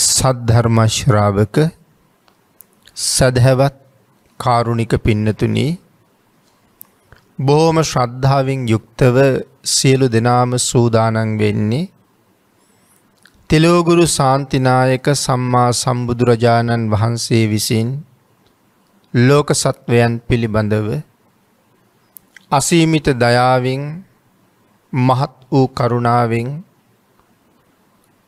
සද්ධර්මශ්‍රාවක සැදහැවත් කාරුණික පින්නතුනී බොහෝම ශ්‍රද්ධාවෙන් යුක්තව සියලු දෙනාම සූදානන් වෙන්නේ තෙලෝගුරු සාන්තිනායක සම්මා සම්බුදුරජාණන් වහන්සේ විසින් ලෝක සත්වයන් පිළිබඳව අසීමිත දයාවෙන් මහත් වූ කරුණාවෙන්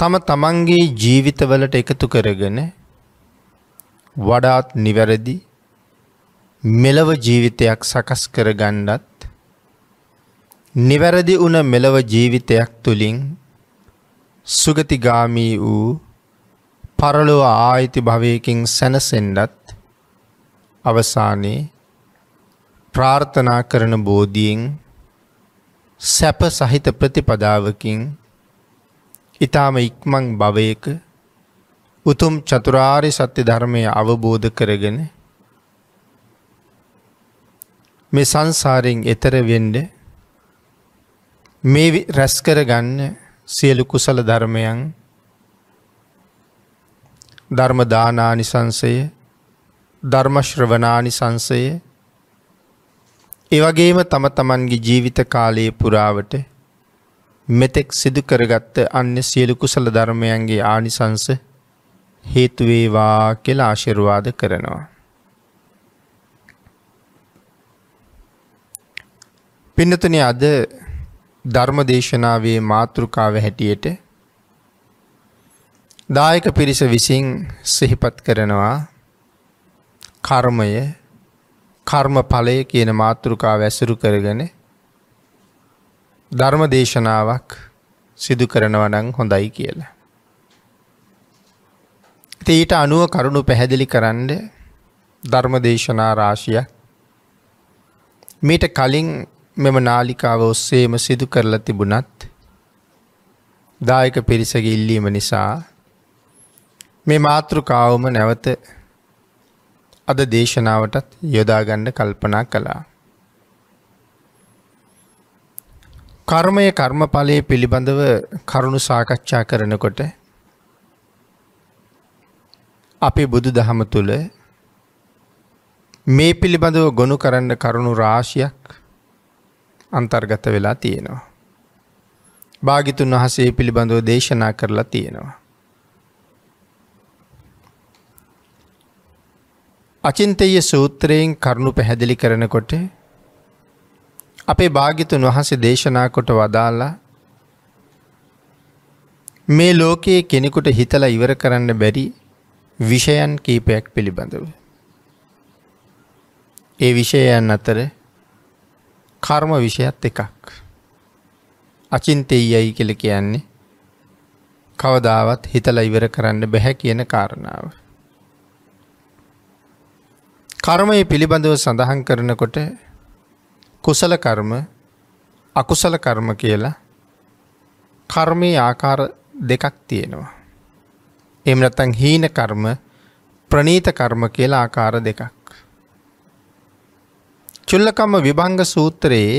තම තමන්ගේ ජීවිතවලට එකතු කරගෙන වඩාත් නිවැරදි මෙලව ජීවිතයක් සකස් කරගණ්ඩත් නිවැරදි වුණ මෙලව ජීවිතයක් තුළින් සුගතිගාමී වූ පරලොව ආයිති භවයකින් සැනසෙන්ඩත් අවසානයේ ප්‍රාර්ථනා කරන බෝධියෙන් සැප සහිත ප්‍රතිපදාවකින් ඊටාම ඉක්මන් භවයක උතුම් චතුරාරි සත්‍ය ධර්මය අවබෝධ කරගෙන මේ සංසාරයෙන් එතර වෙන්ඩ මේ රැස්කර ගන්න සියලු කුසල ධර්මයන් ධර්මදානානිසංසය ධර්මශ්‍රවනානිසංසය එවගේම තම තමන්ගේ ජීවිත කාලයේ පුරාවට මෙතෙක් සිදු කරගත්ත අන්‍ය සියලු කුසල ධර්මයන්ගේ ආනිසංස හේතු වේවා කියලා ආශිර්වාද කරනවා. පින්නතුනි අද ධර්ම දේශනාවේ මාතෘකාව හැටියට දායක පිරිස විසින් සිහිපත් කරනවා කර්මය කර්මඵලය කියන මාතෘකාව ඇසුරු කරගෙන ධර්ම දේශනාවක් සිදු කරනවනං හොඳයි කියලා. ඊට අනුව කරුණු පැහැදිලි කරන්න ධර්ම දේශනා රාශිය මීට කලින් මෙම නාලිකාව ඔස්සේම සිදු කරලා තිබුණත් දායක පිරිසගේ ඉල්ලීම නිසා මේ මාතෘකාවම නැවත අද දේශනාවටත් යොදාගන්න කල්පනා කලා. කර්මය කර්මඵලය පිළිබඳව කරුණු සාකච්ඡා කරනකොට අපේ බුදු දහම තුළ මේ පිළිබඳව ගොුණු කරන්න කරුණු රාශියක් අන්තර්ගත වෙලා තියෙනවා. භාගිතුන් වහසේ පිළිබඳව දේශනා කරලා තියෙනවා. අචින්තය සූත්‍රයෙන් කරුණු පැහැදිලි කරනකොට අපේ භාගිතුන් වහන්සේ දේශනා කොට වදාලා මේ ලෝකයේ කෙනෙකුට හිතලා ඉවර කරන්න බැරි විෂයන් කීපයක් පිළිබඳව. ඒ විෂයයන් අතර කර්ම විෂයත් එකක්. අචින්තෙයයි කළ කියන්නේ කවදාවත් හිතලා ඉවර කරන්න බැහැ කියන කාරණාව. කර්මය පිළිබඳව සඳහන් කරනකොට කුසල කර්ම අකුසල කර්ම කියලා කර්මයේ ආකාර දෙකක් තියෙනවා. එම නැත්තං හීන කර්ම ප්‍රනීත කර්ම කියලා ආකාර දෙකක්. චුල්ලකම්ම විභංග සූත්‍රයේ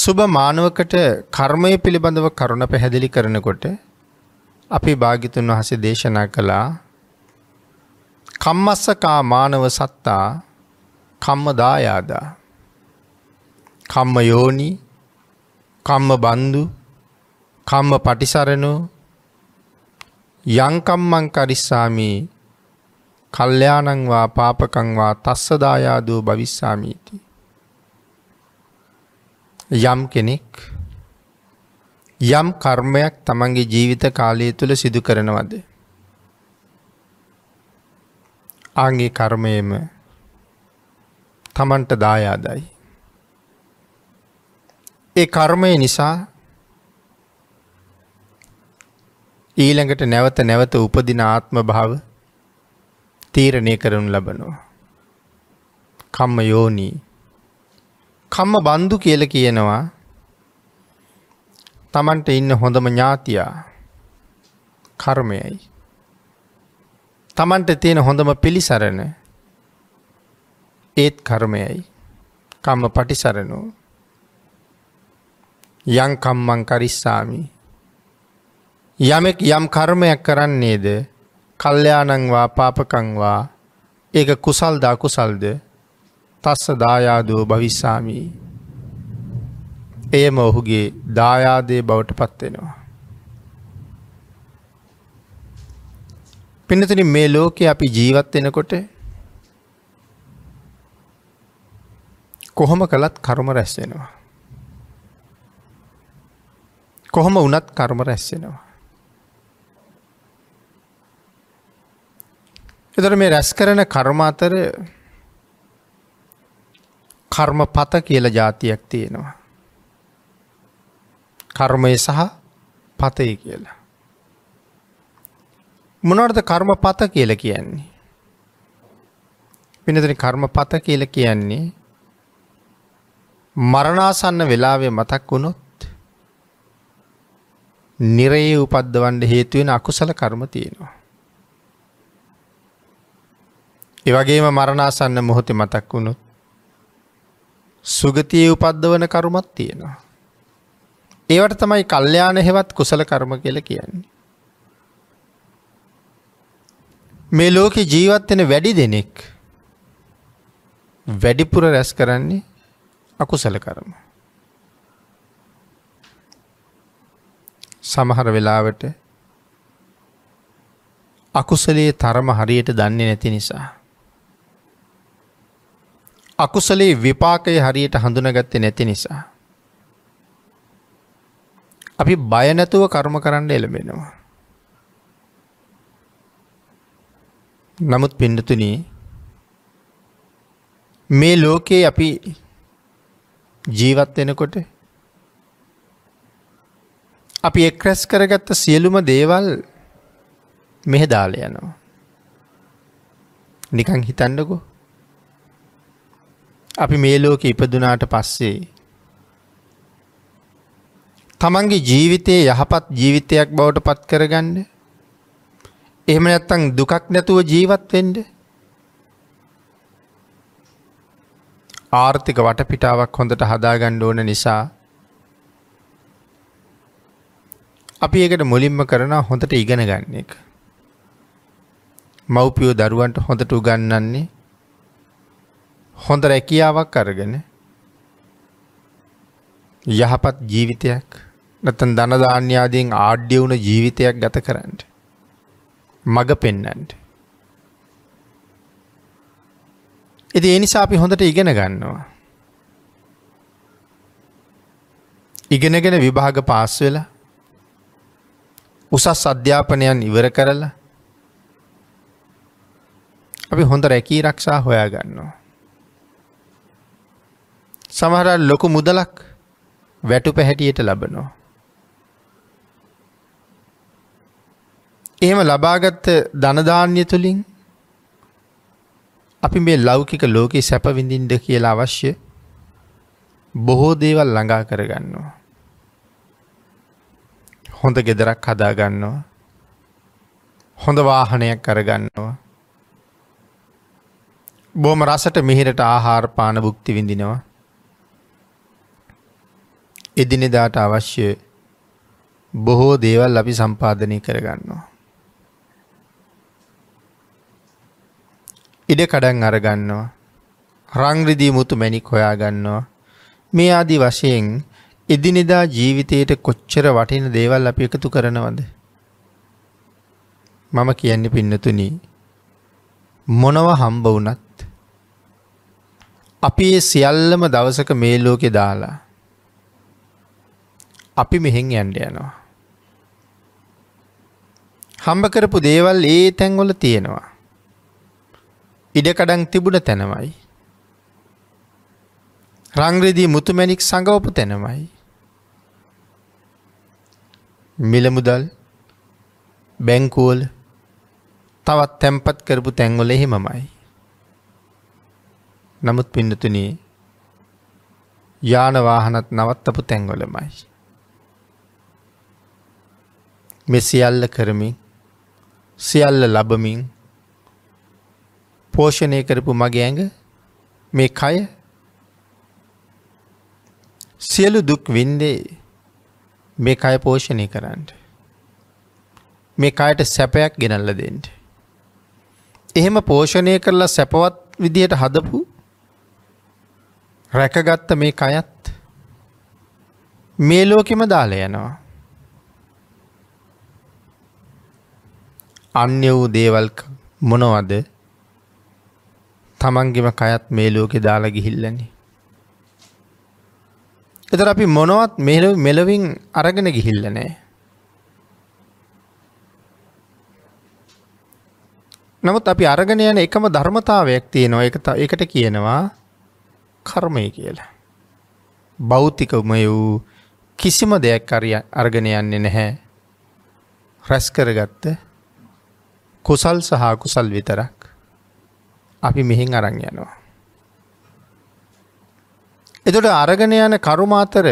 සුභ මානවකට කර්මය පිළිබඳව කරුණ පැහැදිලි කරනකොට අපි භාගිතුන් වහසේ දේශනා කළා කම්මස්සකා මානව සත්තා කම්මදායාදා කම්ම යෝනි කම්ම බන්දු කම්ම පටිසරණෝ යංකම්මං කරිස්සාමී කල්්‍යයානංවා පාපකංවා තස්සදායාදෝ භවිස්සාමීති. යම් කෙනෙක් යම් කර්මයක් තමන්ගේ ජීවිත කාලය තුළ සිදු කරනවද. ආගේ කර්මයම තමන්ට දායාදයි. ඒ කර්මය නිසා ඊළඟට නැවත නැවත උපදින ආත්ම භාව තීරණය කරනු ලබනවා. කම්ම යෝනී. කම්ම බන්දු කියල කියනවා තමන්ට ඉන්න හොඳම ඥාතියා කර්මයයි. තමන්ට තියෙන හොඳම පිළිසරණ ඒත් කර්මයයි. කම්ම පටිසරණෝ යංකම්මං කරිස්සාමි. යමෙක් යම් කර්මයක් කරන්නේද කල්්‍යයානංවා පාපකංවා ඒක කුසල්ද අකුසල්ද තස්ස දායාදෝ භවිස්සාමී. එයම ඔහුගේ දායාදය බවට පත්වෙනවා. පිනතින මේ ලෝකෙ අපි ජීවත් වෙනකොට කොහොම කළත් කරුම රැස් වෙනවා. කොහොම වනත් කර්ම රැස්සෙනවා. එතර මේ රැස් කරන කර්ම අතර කර්ම පත කියල ජාතියක් තියෙනවා. කර්මය සහ පතය කියලා. මොනවර්ද කර්ම පත කියල කියන්නේ. පිනතන කර්ම පත කියල කියන්නේ මරණාසන්න වෙලාවේ මතක් වුණොත් නිරයේ උපද්දවන්ඩ හේතුවෙන අකුසල කර්ම තියෙනවා. එවගේම මරණාසන්න මොහොතෙ මතක් වුණුත් සුගතිය උපද්දවන කරුමත් තියෙනවා. ඒවට තමයි කල්්‍යයාන හෙවත් කුසල කර්ම කියල කියන්නේ. මේ ලෝකෙ ජීවත්වෙන වැඩි දෙනෙක් වැඩිපුර රැස් කරන්නේ අකුසල කරම. සමහර වෙලාවට අකුසලයේ තරම හරියට දන්නේ නැති නිසා. අකුසලේ විපාකය හරියට හඳුනගත්තේ නැති නිසා. අපි බයනැතුව කර්ම කරන්න එළඹෙනවා. නමුත් පිඩතුනී මේ ලෝකයේ අපි ජීවත් වෙනකොට අපි එක්රැස් කරගත්ත සියලුම දේවල් මෙහෙ දාල යනවා. නිකං හිතන්නකු අපි මේ ලෝක ඉපදුනාට පස්සේ තමන්ගේ ජීවිතයේ යහපත් ජීවිතයක් බවට පත් කරගන්න එහෙම නැත්තං දුකක් නැතුව ජීවත් වෙන්ඩ ආර්ථික වටපිටාවක් හොඳට හදාගණ්ඩ ඕන නිසා අපි ඒකට මුලින්ම කරනවා හොඳට ඉගෙන ගන්න එක. මව්පියෝ දරුවන්ට හොඳට උගන්වන්නේ හොඳ රැකියාවක් අරගෙන යහපත් ජීවිතයක් නැත්නම් ධන දාන්‍ය ආදීන් ආඩ්‍ය වුණ ජීවිතයක් ගත කරන්න. මග පෙන්වන්න. ඉතින් ඒ නිසා අපි හොඳට ඉගෙන ගන්නවා. ඉගෙනගෙන විභාග පාස් වෙලා උසස් අධ්‍යාපනයන් ඉවර කරලා අපි හොඳ රැකී රක්ෂා හොයා ගන්නවා. සමහර ලොකු මුදලක් වැටු පැහැටියට ලබනවා. එහෙම ලබාගත්ත ධනධාන්‍ය තුළින් අපි මේ ලෞකික ලෝකයේ සැපවිඳින්ඩ කියලා අවශ්‍ය බොහෝ දේවල් ළඟා කරගන්නවා. හොඳ ගෙදරක් හදාගන්නවා. හොඳ වාහනයක් කරගන්නවා. බෝම රසට මෙහිරට ආහාරපාන භුක්ති විඳිනවා. එදිනෙදාට අවශ්‍ය බොහෝ දේවල් අපි සම්පාධනය කරගන්නවා. ඉඩ කඩන් අරගන්නවා. රංග්‍රදී මුතු මැනික් හොයාගන්නවා. මේ ආදී වශයෙන් එදිනෙදා ජීවිතයට කොච්චර වටින දේවල් අපි එකතු කරනවද. මම කියන්නේ පින්නතුනී. මොනව හම්බ වුනත්. අපි ඒ සියල්ලම දවසක මේ ලෝකෙ දාලා. අපි මෙහෙන් යන්ඩ යනවා. හම්බ කරපු දේවල් ඒ තැන්වල තියෙනවා. ඉඩකඩන් තිබුණ තැනමයි. රංග්‍රදී මුතුමැණික් සඟවපු තැනමයි. මිලමුදල් බැංකුවල තවත් තැම්පත් කරපු තැන්වල එහෙමමයි. නමුත් පින්නතුනේ යානවාහනත් නවත්තපු තැන්වලමයි. මෙ සියල්ල කරමින් සියල්ල ලබමින් පෝෂණය කරපු මගේ ඇඟ මේ කය සියලු දුක් වින්දේ මේ කය පෝෂණය කරන්නට. මේ කයට සැපයක් ගෙනල්ල දෙන්ට. එහෙම පෝෂණය කරලා සැපවත් විදියට හදපු රැකගත්ත මේ කයත් මේ ලෝකෙම දාල යනවා. අන්‍ය වූ දේවල් මොනවද තමන්ගෙම කයත් මේ ලෝකෙ දාලා ගිහිල්ලන්නේ එතර අපි මොනවත් මෙලවින් අරගෙන ගිහිල්ල නෑ. නමුත් අපි අරගෙන යන එකම ධර්මතාවයක් තියෙනවා එක එකට කියනවා කර්මය කියලා. බෞතිකමය වූ කිසිම දෙයක් අරගෙන යන්නේ නැහැ. රැස්කරගත්ත කුසල් සහ කුසල් විතරක් අපි මෙහින් අරං යනවා. එතොට අරගෙන යන කරුමාතර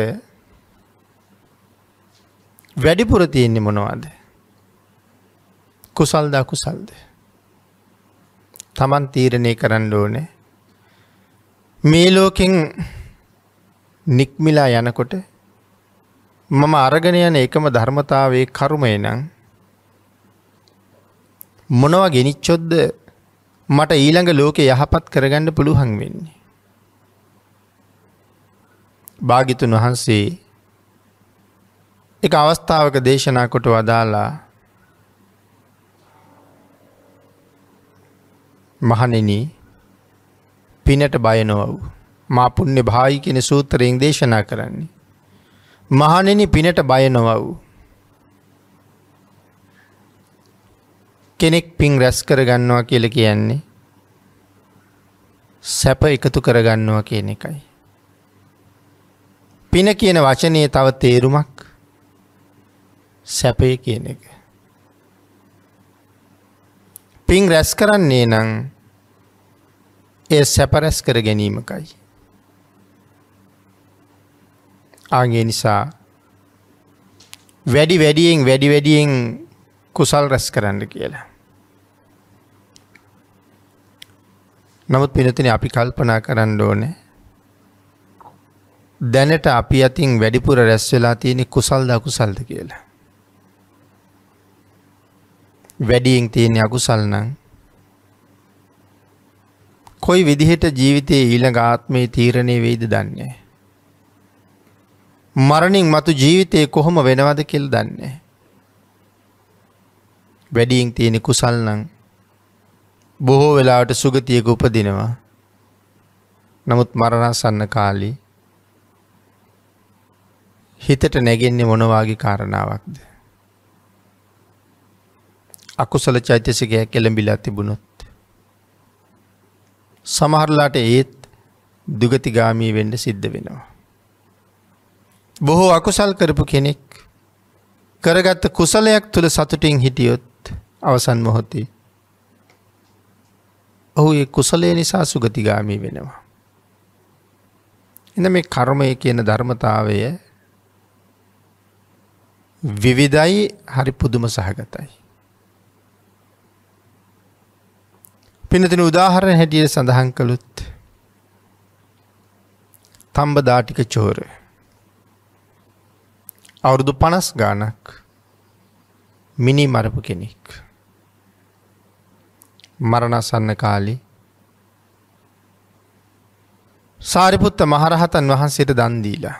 වැඩිපුර තියෙන්නේ මොනවාද. කුසල් දකුසල්ද. තමන් තීරණය කරන්න ඕනේ. මේ ලෝකෙන් නික්මිලා යනකොට මම අරගෙන යන එකම ධර්මතාවේ කරුමය නං මොනවා ගෙනිච්චොද්ද මට ඊළඟ ලෝකෙ යහපත් කරගන්න පුළුවන් වෙන්නේ. භාගිතුන් වහන්සේ එක අවස්ථාවක දේශනා කොට වදාලා මහනෙන පිනට බයනොව් මා පුුණ්‍ය භායි කෙන සූතරයෙන් දේශනා කරන්නේ. මහනෙන පිනට බයනොවව්. කෙනෙක් පින් රැස් කරගන්නවා කියල කියන්නේ සැප එකතු කරගන්නවා කියන එකයි. පින කියන වචනය තව තේරුමක් සැපය කියන එක. පින් රැස් කරන්නේ නං ඒ සැපරැස් කර ගැනීමකයි. ආගේ නිසා වැඩි වැඩියෙන් වැඩි වැඩියෙන් කුසල් රැස් කරන්න කියලා. නමුත් පිනතින අපි කල්පනා කරන්න ඕනෑ දැනට අපි අතින් වැඩිපුර රැස් වෙලා තියෙනෙ කුසල් දකුසල්ද කියලා. වැඩියෙන් තියෙන අකුසල්නං කොයි විදිහට ජීවිතයේ ඊළඟ ආත්මයේ තීරණය වෙයිද දන්නේ. මරණින් මතු ජීවිතයේ කොහොම වෙනවද කෙල් දන්නේ. වැඩියෙන් තියෙන කුසල්නං බොහෝ වෙලාවට සුගතියක උපදිනවා. නමුත් මරණසන්න කාලී හිතට නැගෙන්නේ මොනවාගේ කාරණාවක්ද. අකුසල චෛතසිකයක් කෙළඹිලා තිබුණොත්. සමහරලාට ඒත් දුගතිගාමී වෙන්ඩ සිද්ධ වෙනවා. බොහෝ අකුසල් කරපු කෙනෙක් කරගත්ත කුසලයක් තුළ සතුටින් හිටියොත් අවසන් මොහොතේ. ඔහු ඒ කුසලය නිසා සුගතිගාමී වෙනවා. එන මේ කර්මය කියන ධර්මතාවය විවිධයි හරි පුදුම සහගතයි. පිනතින උදාහරණ හැටියට සඳහන් කළුත් තම්බ දාටික චෝර අවුරුදු පනස් ගානක් මිනි මරපු කෙනෙක් මරණසන්න කාලි සාරිපුත්ත මහරහතන් වහන්සේට දන්දීලා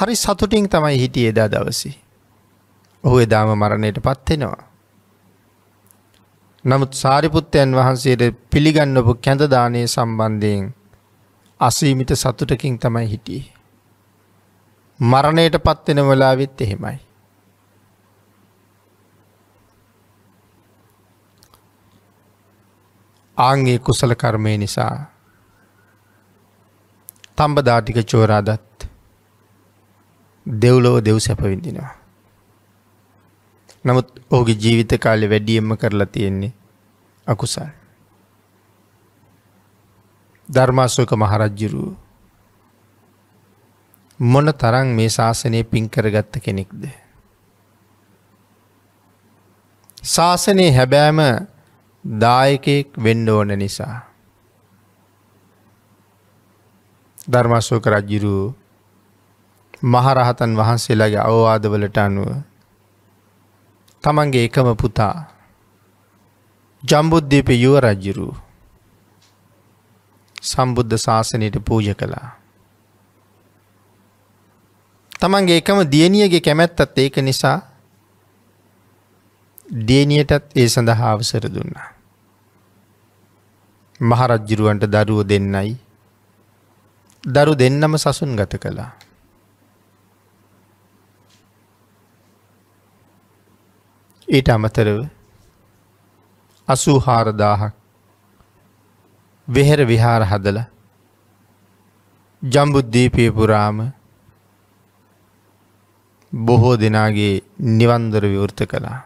හරි සතුටින් තමයි හිටිය එදා දවසි. ඔහු එදාම මරණයට පත්වෙනවා. නමුත් සාරිපුත්තයන් වහන්සේට පිළිගන්නපු කැඳදානය සම්බන්ධයෙන් අසීමිත සතුටකින් තමයි හිටියේ. මරණයට පත්වෙන වලාවෙත් එහෙමයි. ආංගේ කුසල කර්මය නිසා තම්බදාටික චෝරාදත් දෙව්ලොව දෙව් සැපවිඳිනවා. නමුත් ඕගේ ජීවිත කාලෙ වැඩියම්ම කරලා තියෙන්නේ අකුසල්. ධර්මාශෝක මහරජ්ජුරු මොන තරන් මේ ශාසනය පින්කරගත්ත කෙනෙක්ද. ශාසනයේ හැබෑම දායකයෙක් වෙන්න ඕන නිසා. ධර්මාශෝක රජ්ජිරූ මහරහතන් වහන්සේලාගේ අවවාදවලට අනුව තමන්ගේ එකම පුතා ජම්බුද්ධීප යුවරජ්ජුරු සම්බුද්ධ ශාසනයට පූජ කළා. තමන්ගේ එකම දියණියගේ කැමැත්තත් ඒක නිසා දියණියටත් ඒ සඳහා අවසර දුන්නා. මහරජ්ජුරුවන්ට දරුව දෙන්නයි දරු දෙන්නම සසුන් ගත කළා. ඊට අමතරව අසූහාරදාහක් වෙහෙර විහාර හදල ජම්බුද්ධීපිය පුරාම බොහෝ දෙනාගේ නිවන්දර විවෘත කළා.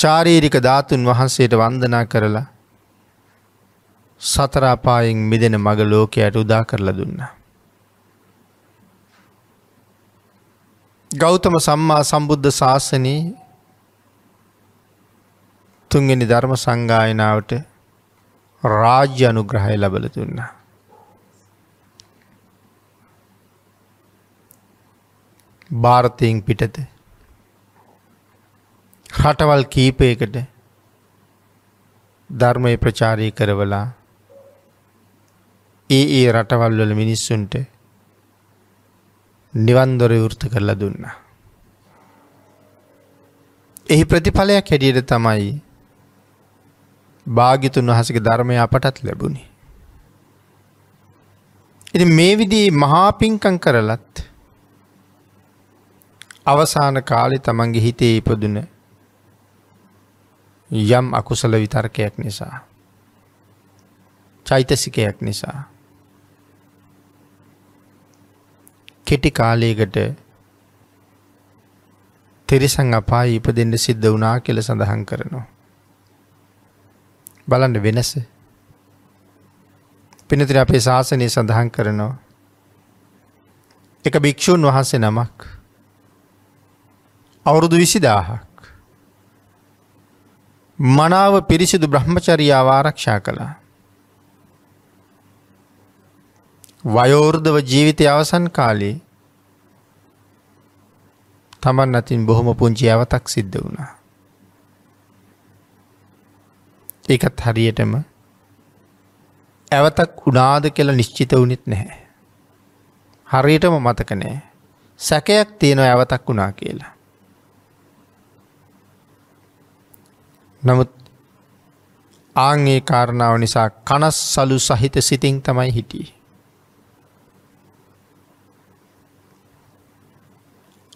ශාරීරික ධාතුන් වහන්සේට වන්දනා කරලා සතරාපායෙන් මිදෙන මග ලෝකයට උදා කරලා දුන්නා. ගෞතම සම්මා සම්බුද්ධ ශාසනයේ තුන්වෙනි ධර්ම සංගායනාවට රාජ්‍ය අනුග්‍රහය ලබල දුන්නා. භාරතයෙන් පිටත රටවල් කීපයකට ධර්මය ප්‍රචාරය කරවලා ඒ ඒ රටවල්වල මිනිස්සුන්ට නිවන්දොර විවෘත කරලා දුන්නා. එහි ප්‍රතිඵලයක් හැටියට තමයි භාගිතුන් වහසක ධර්මය අපටත් ලැබුණි. එති මේ විදී මහාපිංකං කරලත් අවසාන කාලෙ තමන්ගේ හිතේ ඉපදුන යම් අකුසල විතර්කයක් නිසා. චෛතසිකයක් නිසා. කෙටි කාලයකට තෙරිසං අපායි ඉපදෙන්ට සිද්ධ වනා කියල සඳහන් කරනවා. බලන්න වෙනස. පිනතිර අපේ ශාසනය සඳහන් කරනවා. එක භික්‍ෂූන් වහන්සේ නමක් අවුරුදු විසිදාහක් මනාව පිරිසිදු බ්‍රහ්මචරියාව ආරක්ෂා කළා වයෝර්ධව ජීවිතය අවසන් කාලේ තමන් අතින් බොහොම පුංචි ඇවතක් සිද්ධ වුණා. ඒකත් හරියටම ඇවතක් උනාද කියලා නිශ්චිත වුනිත් නැහැ. හරියටම මතක නෑ සැකයක් තියෙන ඇවතක් වුණා කියලා. නමුත් ආංගේ කාරණාව නිසා කනස් සලු සහිත සිතින් තමයි හිටියේ.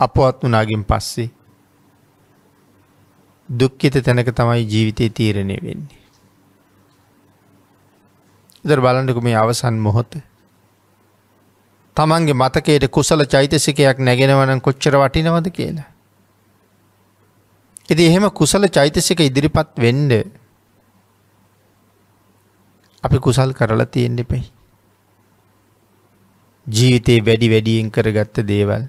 අපවත් වනාගෙන් පස්සේ දුක්කිත තැනක තමයි ජීවිතය තීරණය වෙන්නේ. ඉදර බලන්නකු මේ අවසන් මොහොත. තමන්ගේ මතකයට කුසල චෛතසිකයක් නැගෙනවන කොච්චර වටිනවද කියලා. එති එහෙම කුසල චෛතසික ඉදිරිපත් වෙන්ඩ අපි කුසල් කරලා තියෙන්ඩ පෙහි. ජීවිතයේ වැඩි වැඩියෙන් කරගත්ත දේවල්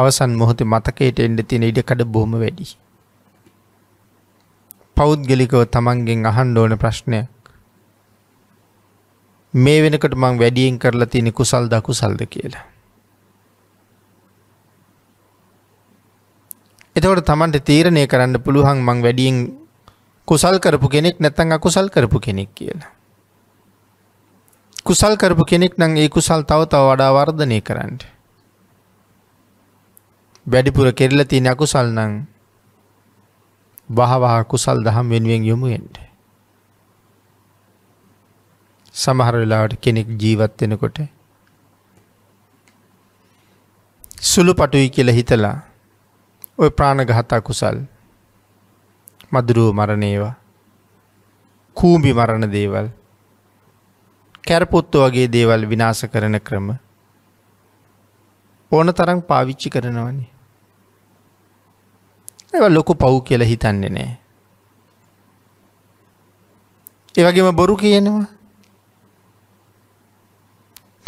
අවසන් මොහොතේ මතකයට එන්න තියෙන ඉඩකඩ බොහොම වැඩි. පෞද්ගලිකව තමන්ගෙන් අහන්න ඕන ප්‍රශ්නයක්. මේ වෙනකට මං වැඩියෙන් කරලා තියෙන කුසල් දකුසල්ද කියලා. එතකොට තමන්ට තීරණය කරන්න පුළුවන් මං වැඩියෙන් කුසල් කරපු කෙනෙක් නැතන් අකුසල් කරපු කෙනෙක් කියලා. කුසල් කරපු කෙනෙක් නම් ඒ කුසල් තව තව වඩා වර්ධනය කරන්න. වැඩිපුර කෙරලා තියෙන අකුසල් නම් වහවහ කුසල් දහම් වෙනුවෙන් යොමු වෙන්න. සමහර වෙලාවට කෙනෙක් ජීවත් වෙනකොට සුළු පටුයි කියලා හිතලා ඔය ප්‍රාණඝාත අකුසල් මදුරුව මරණේවා කූඹි මරණ දේවල් කැරපොත්තු වගේ දේවල් විනාශ කරන ක්‍රම ඕන තරම් පාවිච්චි කරනවන්නේ ඒව ලොකු පව් කියල හිතන්නේ නෑ. ඒවගේම බොරු කියනවා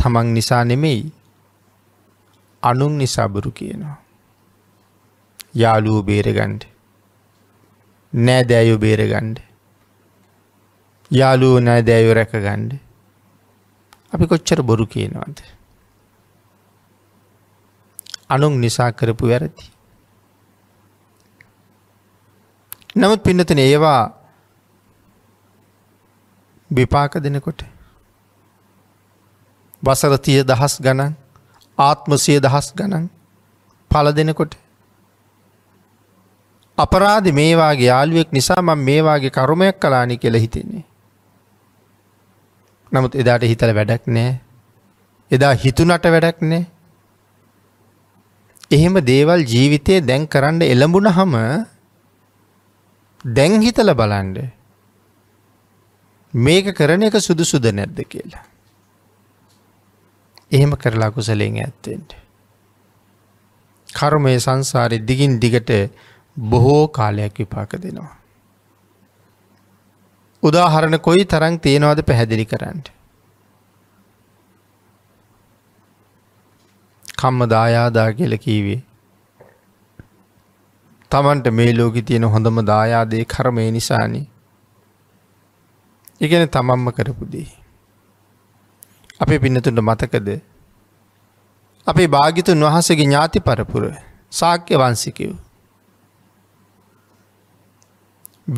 තමන් නිසා නෙමෙයි අනුන් නිසා බොරු කියනවා. යාලුවෝ බේරගන්ඩ නෑ දෑයු බේරගන්ඩ යාලුව නෑ දෑයෝ රැකගන්ඩ අපි කොච්චර බොරු කියනවද. අනුන් නිසා කරපු වැරදි. නමුත් පින්නතන ඒවා විපාක දෙනකොට වසරතිය දහස් ගණන් ආත්මසය දහස් ගණන් පල දෙනකොට අපරාධ මේවාගේ යාළුවෙක් නිසා මං මේවාගේ කරුමයක් කලානි කෙළ හිතෙන්නේ. නමුත් එදාට හිතල වැඩක් නෑ එදා හිතුනට වැඩක් නෑ එහෙම දේවල් ජීවිතය දැන් කරන්න එළඹුණ හම දැන් හිතල බලන්ඩ මේක කරන එක සුදුසුද නැද්ද කියලා. එහෙම කරලා කුසලෙන් ඇත්තෙන්ට. කර්මය සංසාරය දිගින් දිගට බොහෝ කාලයක් විපාක දෙනවා. උදාහරණ කොයි තරං තියෙනවාද පැහැදිලි කරන්න. කම්ම දායාදා කියල කීවේ තමන්ට මේ ලෝකෙ තියෙන හොඳම දායාදේ කර්මය නිසානේ. ඉගෙන තමන්ම කරපු දේ. අපේ පින්නතුන්ට මතකද අපේ භාගිතුන් වහසගේ ඥාති පරපුර සාක්‍ය වන්සිකව්.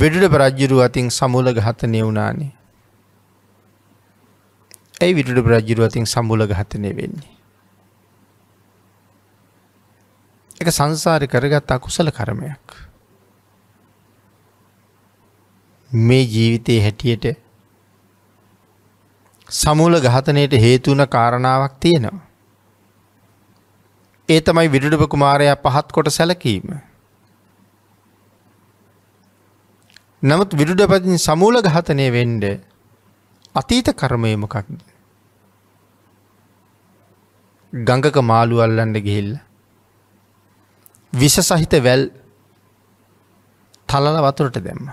විඩුඩ ප්‍රජ්ජිරු අතින් සමුල ගහතනය වුණානේ. ඇයි විඩුඩ ප්‍රජ්ජිරු අතින් සම්බුල ගහතනය වෙන්නේ. එක සංසාරි කරගත් අකුසල කරමයක්. මේ ජීවිතයේ හැටියට සමූල ගහතනයට හේතුවන කාරණාවක් තියෙනවා. ඒ තමයි විඩුඩප කුමාරයා පහත් කොට සැලකීම. නමුත් විඩුඩපතින් සමූල ගහතනය වෙන්ඩ අතීත කර්මය මොකක්ද. ගඟක මාළු අල්ලන්ඩ ගිහිල්ලා විෂ සහිත වැල් තලල වතුරට දැම්ම.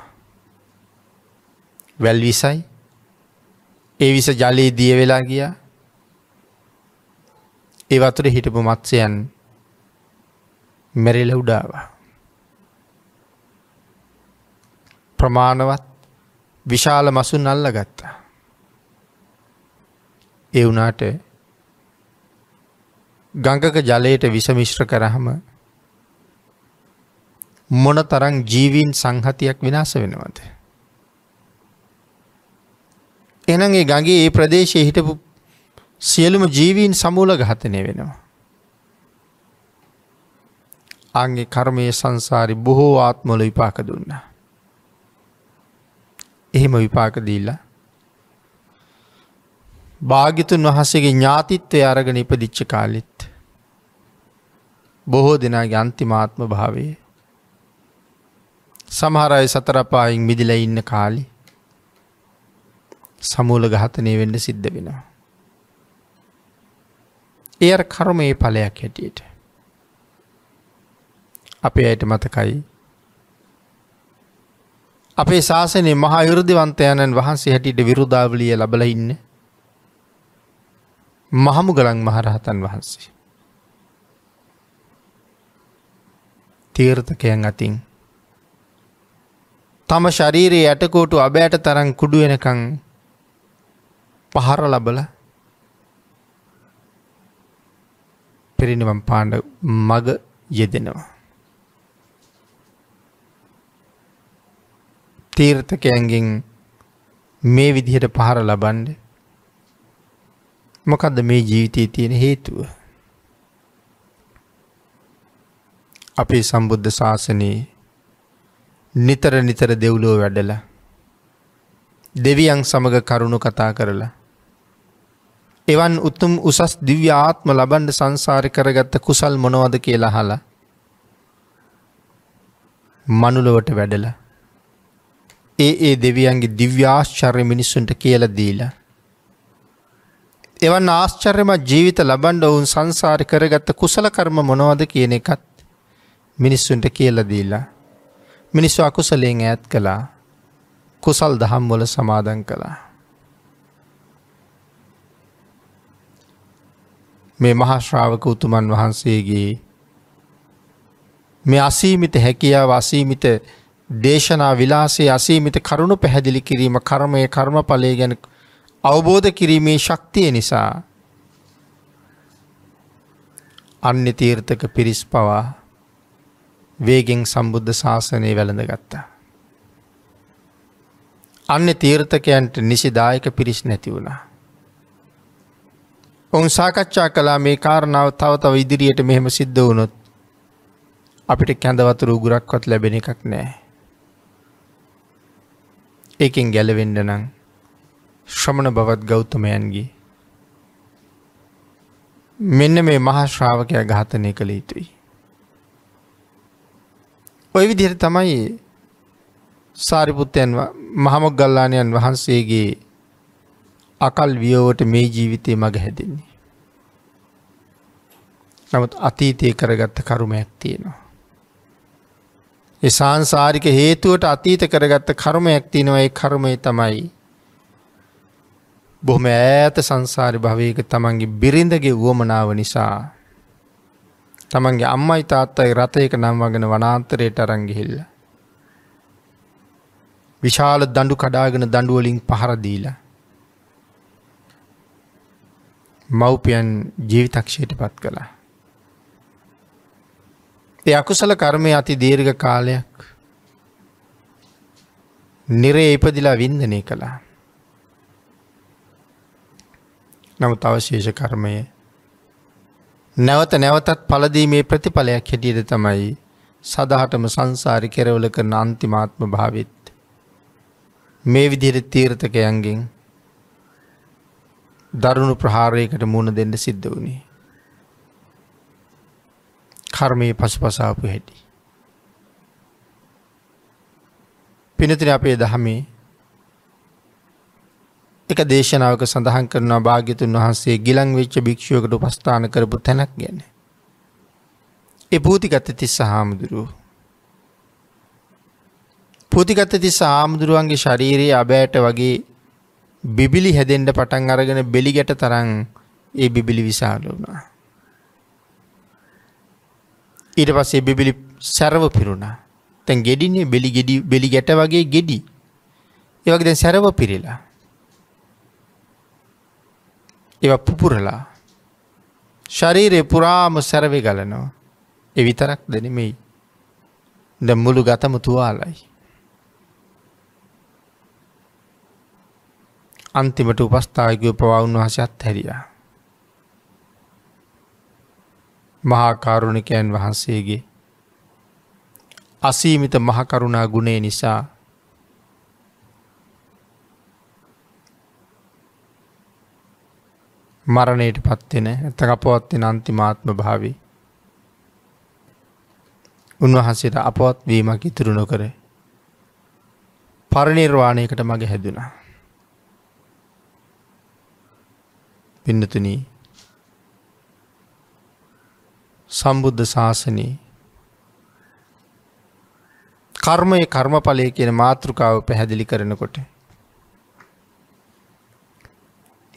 වැල් විසයි ඒ විස ජලයේ දිය වෙලා ගිය ඒ වතුර හිටපු මත්සයන් මෙරෙල උඩාවා. ප්‍රමාණවත් විශාල මසුන් අල්ල ගත්තා. ඒ වනාට ගංගක ජලයට විසමිශ්‍ර කරහම මොන තරං ජීවීන් සංහතියක් විනාස වෙනවද. එනම් ඒ ගගේ ඒ ප්‍රදේශය හිටපු සියලුම ජීවීන් සමූල ගහතනය වෙනවා. අන්ගේ කර්මය සංසාරි බොහෝ ආත්මොල විපාක දුන්නා. එහෙම විපාකදීල්ල භාගිතුන් වහසගේ ඥාතිත්වය අරගෙන ඉපදිච්ච කාලිත්. බොහෝ දෙනාගේ අන්තිමාත්ම භාවේ සමහරයි සතරපායින් මිදිල ඉන්න කාලි සමූල ගහතනය වෙන්න සිද්ධ වෙනවා. එය කරුමේ පලයක් හැටියට. අපේ අයට මතකයි අපේ ශාසනය මහා යුරුදිවන්තයණන් වහන්සේ හැටියට විරුදාවලිය ලබල ඉන්න මහමු ගලන් මහරහතන් වහන්සේ. තීර්ථකයන් අතින් තම ශරීරයේ යටකෝටු අබෑට තරම් කුඩු වෙනකං පහර ලබල පිරිනිවන් පාණ්ඩ මග යෙදෙනවා. තීර්ථකයන්ගෙන් මේ විදිහට පහර ලබන්ඩ මොකක්ද මේ ජීවිතයේ තියෙන හේතුව. අපේ සම්බුද්ධ ශාසනයේ නිතර නිතර දෙව්ලෝ වැඩලා දෙවියන් සමඟ කරුණු කතා කරලා. එවන් උතුම් උසස් දිව්‍ය ආත්ම ලබන්ඩ සංසාරි කරගත්ත කුසල් මොනවද කියලා හලා මනුලොවට වැඩලා. ඒ ඒ දෙවියන්ගේ දිව්‍යාශ්චර්ය මිනිස්සුන්ට කියල දීලා. එවන් ආශ්චර්යම ජීවිත ලබන්ඩ ඔවුන් සංසාරි කරගත්ත කුසල කර්ම මොනවද කියන එකත් මිනිස්සුන්ට කියල දීලා. මිනිස්සු අකුසලයෙන් ඈත් කළා කුසල් දහම් වල සමාදන් කළා. මේ මහාශ්‍රාවක උතුමන් වහන්සේගේ මේ අසීමිත හැකියාව අසීමිත දේශනා විලාසේ අසීමිත කරුණු පැහැදිලි කිරීම කර්මය කර්මඵලය ගැන අවබෝධ කිරීමේ ශක්තිය නිසා අන්‍ය තීර්ථක පිරිස් පවා වේගෙන් සම්බුද්ධ ශාසනය වැළඳගත්තා. අන්න තීර්ථකයන්ට නිසිදායක පිරිස් නැති වුණා. ඔවුන් සාකච්ඡා කලා මේ කාරණාව තව තව ඉදිරියට මෙහෙම සිද්ධ වුණොත් අපිට කැඳවතුර උගුරක්වත් ලැබෙන එකක් නෑ. ඒකෙන් ගැලවෙඩ නං ශ්‍රමණ බවත් ගෞතමයන්ගේ මෙන්න මේ මහා ශ්‍රාවකය ඝාතනය කළ යුතුයි. ඔය විදිහට තමයි සාරිපුත්තයන් මහමොග්ගල්ලානයන් වහන්සේගේ අකල් වියෝවට මේ ජීවිතය මග හැදෙන්නේ. නමුත් අතීතය කරගත්ත කරුමයක් තියෙනවා. ඒ සංසාරික හේතුවට අතීත කරගත්ත කරුමයක් තියෙනවා ඒ කරුමය තමයි. බොහොම ඈත සංසාරි භවයක තමන්ගේ බිරිඳගේ වුවමනාව නිසා තමන්ගේ අම්මයි තාත්තයි රථයක නම් වගෙන වනාන්තරයට අරංගිහිල්ල. විශාල දඩු කඩාගෙන දඩුවලින් පහරදීල. මව්පියන් ජීවිතක්ෂයට පත් කළා. එ අකුසල කර්මය අති දීර්ඝ කාලයක් නිරේ ඉපදිලා වින්දනය කළා. නමු තවශේෂ කර්මයේ නැවත නැවතත් පලදීමේ ප්‍රතිඵලයක් හැටියට තමයි සදහටම සංසාරි කෙරවල කරන අන්තිමාත්ම භාවිත්. මේ විදිර තීර්ථකයන්ගෙන් දරුණු ප්‍රහාරයකට මුණ දෙන්න සිද්ධ වුණේ. කර්මය පසුපසාපු හැටි. පිනතින අපේ දහමේ එක දේශනාවක සඳහන් කරනවා භාග්‍යතුන් වහන්සේ ගිලං වෙච්ච භික්ෂුවකට උපස්ථාන කරපු තැනක් ගැන. ඒ පූතිගත තිස්ස හාමුදුරුව. පූතිගත තිස්ස හාමුදුරුවන්ගේ ශරීරයේ අබෑට වගේ බිබිලි හැදෙන්ට පටන් අරගෙන බෙලිගැට තරන් ඒ බිබිලි විශාල වුණා. ඊට පස්සේ බිබිලි සැරව පිරුණා තැන් ගෙඩින්නේ බෙලි ගෙඩි බෙලි ගැට වගේ ගෙඩි ඒවගේ දැන් සැරව පිරිලා ඒව පුපුරලා ශරීරය පුරාම සැරවි ගලනවා එවිතරක් දෙනෙමෙයි ද මුළු ගතම තුවාලයි. අන්තිමට උපස්ථායකය පවුන් වහසත් හැරියා. මහාකාරුණිකයන් වහන්සේගේ අසීමිත මහකරුණා ගුණේ නිසා මරණයට පත්වෙන ඇත අපවත්වෙන අන්තිමාත්ම භාවි. උන්වහන්සේට අපවත්වීමක් ඉතුරු නොකර පරිනිර්වාණයකට මගේ හැදුනා. පින්නතුන සම්බුද්ධ ශාසනයේ කර්මය කර්මඵලය කියන මාතෘකාව පැහැදිලි කරනකොට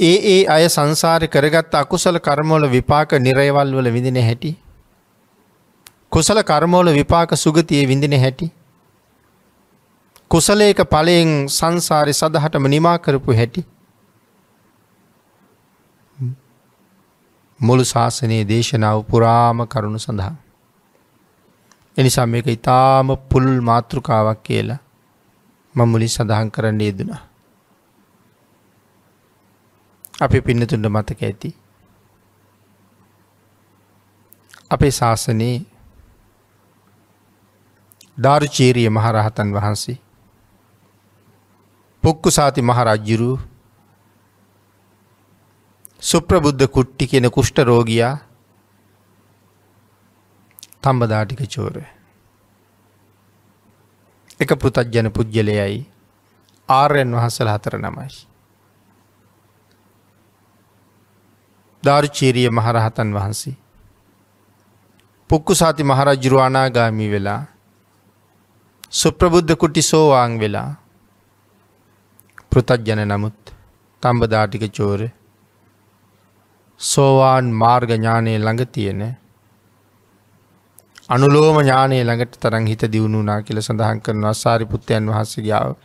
ඒ ඒ අය සංසාරය කරගත් අකුසල කර්මෝල විපාක නිරේවල් වල විඳින හැටි. කුසල කර්මෝල විපාක සුගතියේ විඳින හැටි. කුසලේක පලයෙන් සංසාරය සදහටම නිමා කරපු හැටි. මුළු ශාසනයේ දේශනාව පුරාම කරුණු සඳහා. එනිසා මේක ඉතාම පුල් මාතෘකාවක් කියලා මං මුලින් සඳහන් කරන්නේ දුනා. අපි පින්නතුන්ට මතක ඇති. අපේ ශාසනයේ ධාරුචීරිය මහරහතන් වහන්සේ පුක්කු සාති මහරජ්ජුරු සුප්‍රබුද්ධ කුට්ටි කියෙන කුෂ්ට රෝගයා තම්බදාටික චෝරය. එක පුතත් ජන පුද්ගලයයි ආර්යන් වහසල හතර නමයි. දාරුචීරිය මහරහතන් වහන්සේ. පුක්කු සාති මහරජ්ජුරවානාගාමී වෙලා සුප්‍රබුද්ධ කුටි සෝවාං වෙලා පෘතජ්ජන නමුත් තම්බදාටික චෝර සෝවාන් මාර්ගඥානය ළඟ තියෙන අනුලෝම ඥානය ළඟට තරන් හිත දියුණුනා කියල සඳහන් කරන අසාරි පුත්තයන් වහසගාව